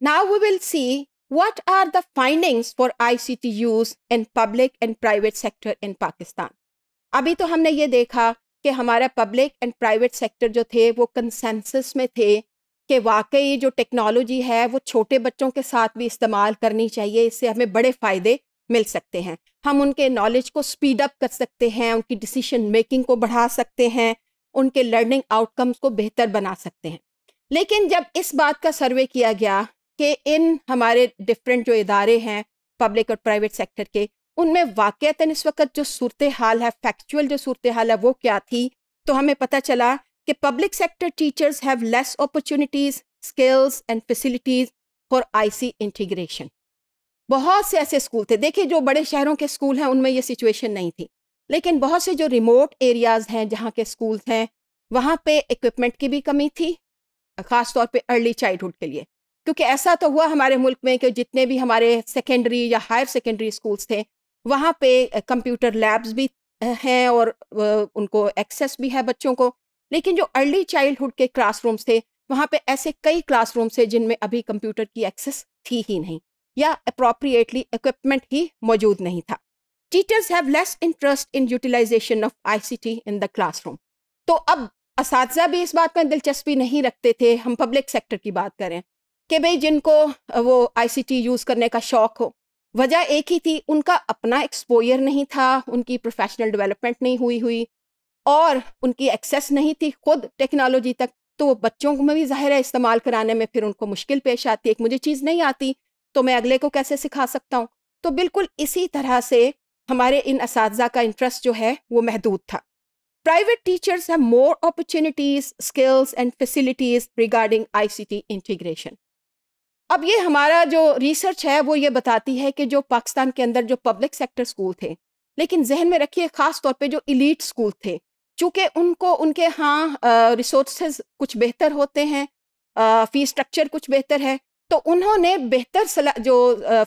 Now we will see what are the findings for ICT use in public and private sector in Pakistan. अभी तो हमने ये देखा कि हमारा पब्लिक एंड प्राइवेट सेक्टर जो थे वो कंसेंसस में थे कि वाकई जो टेक्नोलॉजी है वो छोटे बच्चों के साथ भी इस्तेमाल करनी चाहिए इससे हमें बड़े फ़ायदे मिल सकते हैं हम उनके नॉलेज को स्पीड अप कर सकते हैं उनकी डिसीशन मेकिंग को बढ़ा सकते हैं उनके लर्निंग आउटकम्स को बेहतर बना सकते हैं लेकिन जब इस बात का सर्वे किया गया कि इन हमारे डिफरेंट जो इदारे हैं पब्लिक और प्राइवेट सेक्टर के उनमें वाक़ता इस वक्त जो सूरत हाल है फैक्चुअल जो सूरत हाल है वो क्या थी तो हमें पता चला कि public sector teachers have less opportunities skills and facilities for IC integration बहुत से ऐसे स्कूल थे देखिए जो बड़े शहरों के स्कूल हैं उनमें ये सिचुएशन नहीं थी लेकिन बहुत से जो रिमोट एरियाज़ हैं जहाँ के स्कूल हैं वहाँ पे इक्विपमेंट की भी कमी थी ख़ास तौर पे अर्ली चाइल्डहुड के लिए क्योंकि ऐसा तो हुआ हमारे मुल्क में कि जितने भी हमारे सेकेंडरी या हायर सेकेंडरी स्कूल्स थे वहाँ पे कंप्यूटर लैब्स भी हैं और उनको एक्सेस भी है बच्चों को लेकिन जो अर्ली चाइल्डहुड के क्लासरूम्स थे वहाँ पे ऐसे कई क्लासरूम्स थे जिनमें अभी कंप्यूटर की एक्सेस थी ही नहीं या अप्रोप्रिएटली इक्विपमेंट ही मौजूद नहीं था teachers have less interest in utilization of I in the class तो अब इस भी इस बात में दिलचस्पी नहीं रखते थे हम पब्लिक सेक्टर की बात करें कि भाई जिनको वो आईसीटी यूज़ करने का शौक़ हो वजह एक ही थी उनका अपना एक्सपोयर नहीं था उनकी प्रोफेशनल डेवलपमेंट नहीं हुई हुई और उनकी एक्सेस नहीं थी खुद टेक्नोलॉजी तक तो वो बच्चों को में भी ज़ाहिर है इस्तेमाल कराने में फिर उनको मुश्किल पेश आती है एक मुझे चीज़ नहीं आती तो मैं अगले को कैसे सिखा सकता हूँ तो बिल्कुल इसी तरह से हमारे इन इस का इंटरेस्ट जो है वो महदूद था private teachers have more opportunities skills and facilities regarding ICT integration अब ये हमारा जो रिसर्च है वो ये बताती है कि जो पाकिस्तान के अंदर जो पब्लिक सेक्टर स्कूल थे लेकिन जहन में रखिए ख़ास तौर पे जो इलीट स्कूल थे चूँकि उनको उनके यहाँ रिसोर्स कुछ बेहतर होते हैं फ़ी स्ट्रक्चर कुछ बेहतर है तो उन्होंने बेहतर जो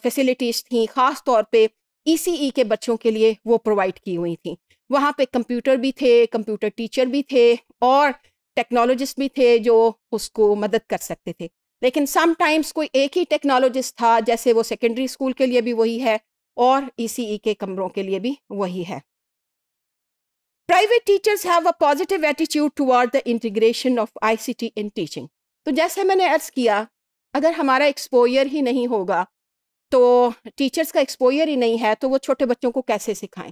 फैसिलिटीज़ थी ख़ास तौर पे ई e e के बच्चों के लिए वो प्रोवाइड की हुई थी वहाँ पे कंप्यूटर भी थे कंप्यूटर टीचर भी थे और टेक्नोलॉजिस्ट भी थे जो उसको मदद कर सकते थे लेकिन समटाइम्स कोई एक ही टेक्नोलॉजिस्ट था जैसे वो सेकेंडरी स्कूल के लिए भी वही है और ई e e के कमरों के लिए भी वही है private teachers have a positive attitude toward the integration of T in teaching तो जैसे मैंने अर्ज किया अगर हमारा एक्सपोयर ही नहीं होगा तो टीचर्स का एक्सपोयर ही नहीं है तो वो छोटे बच्चों को कैसे सिखाएं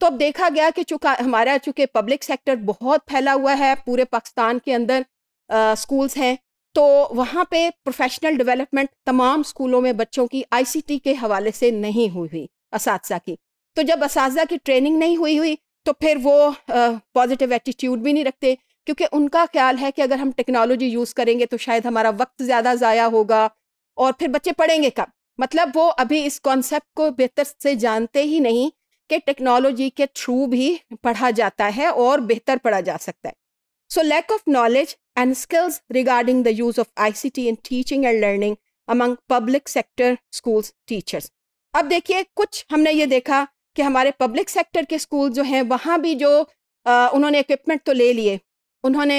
तो अब देखा गया कि चूँका हमारा चूँकि पब्लिक सेक्टर बहुत फैला हुआ है पूरे पाकिस्तान के अंदर स्कूल्स हैं तो वहाँ पे प्रोफेशनल डेवलपमेंट तमाम स्कूलों में बच्चों की आईसीटी के हवाले से नहीं हुई हुई इस की तो जब इस की ट्रेनिंग नहीं हुई हुई तो फिर वो पॉजिटिव एटीट्यूड भी नहीं रखते क्योंकि उनका ख्याल है कि अगर हम टेक्नोलॉजी यूज़ करेंगे तो शायद हमारा वक्त ज़्यादा ज़ाया होगा और फिर बच्चे पढ़ेंगे कब मतलब वो अभी इस कॉन्सेप्ट को बेहतर से जानते ही नहीं कि टेक्नोलॉजी के थ्रू भी पढ़ा जाता है और बेहतर पढ़ा जा सकता है so lack of knowledge and skills regarding the use of ICT in teaching and learning among public sector schools teachers. अब देखिए कुछ हमने ये देखा कि हमारे पब्लिक सेक्टर के स्कूल जो हैं वहाँ भी जो आ, उन्होंने equipment तो ले लिए उन्होंने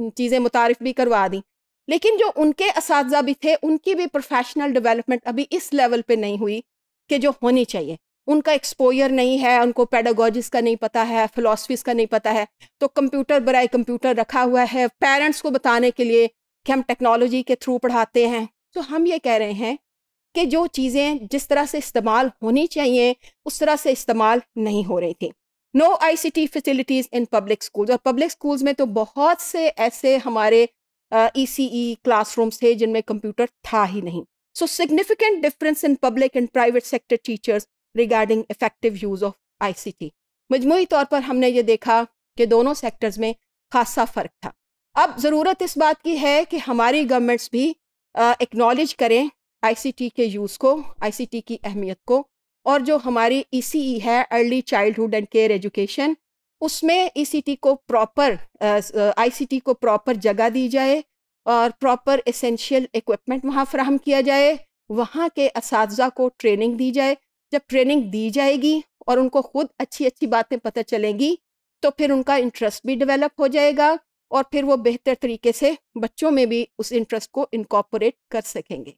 चीज़ें मुतारफ़ भी करवा दी लेकिन जो उनके इस भी थे उनकी भी प्रोफेशनल development अभी इस लेवल पर नहीं हुई कि जो होनी चाहिए उनका एक्सपोयर नहीं है उनको पैडागोजिस का नहीं पता है फिलोसफीज का नहीं पता है तो कंप्यूटर बराए कंप्यूटर रखा हुआ है पेरेंट्स को बताने के लिए कि हम टेक्नोलॉजी के थ्रू पढ़ाते हैं तो हम ये कह रहे हैं कि जो चीज़ें जिस तरह से इस्तेमाल होनी चाहिए उस तरह से इस्तेमाल नहीं हो रही थी no T facilities in public schools और पब्लिक स्कूल्स में तो बहुत से ऐसे हमारे ई सी ई क्लासरूम्स थे जिनमें कंप्यूटर था ही नहीं so significant difference in public and private sector teachers regarding effective use of ICT मजमू तौर पर हमने ये देखा कि दोनों सेक्टर्स में खासा फ़र्क था अब ज़रूरत इस बात की है कि हमारी गवर्नमेंट्स भी एक्नॉलेज करें आईसीटी के यूज़ को आईसीटी की अहमियत को और जो हमारी ईसीई e e है early childhood and care education उसमें ईसीटी e को प्रॉपर आईसीटी को प्रॉपर जगह दी जाए और प्रॉपर एसेंशियल इक्विपमेंट वहाँ फ्राहम किया जाए वहाँ के इस को ट्रेनिंग दी जाए जब ट्रेनिंग दी जाएगी और उनको खुद अच्छी अच्छी बातें पता चलेंगी तो फिर उनका इंटरेस्ट भी डेवलप हो जाएगा और फिर वो बेहतर तरीके से बच्चों में भी उस इंटरेस्ट को इनकॉपोरेट कर सकेंगे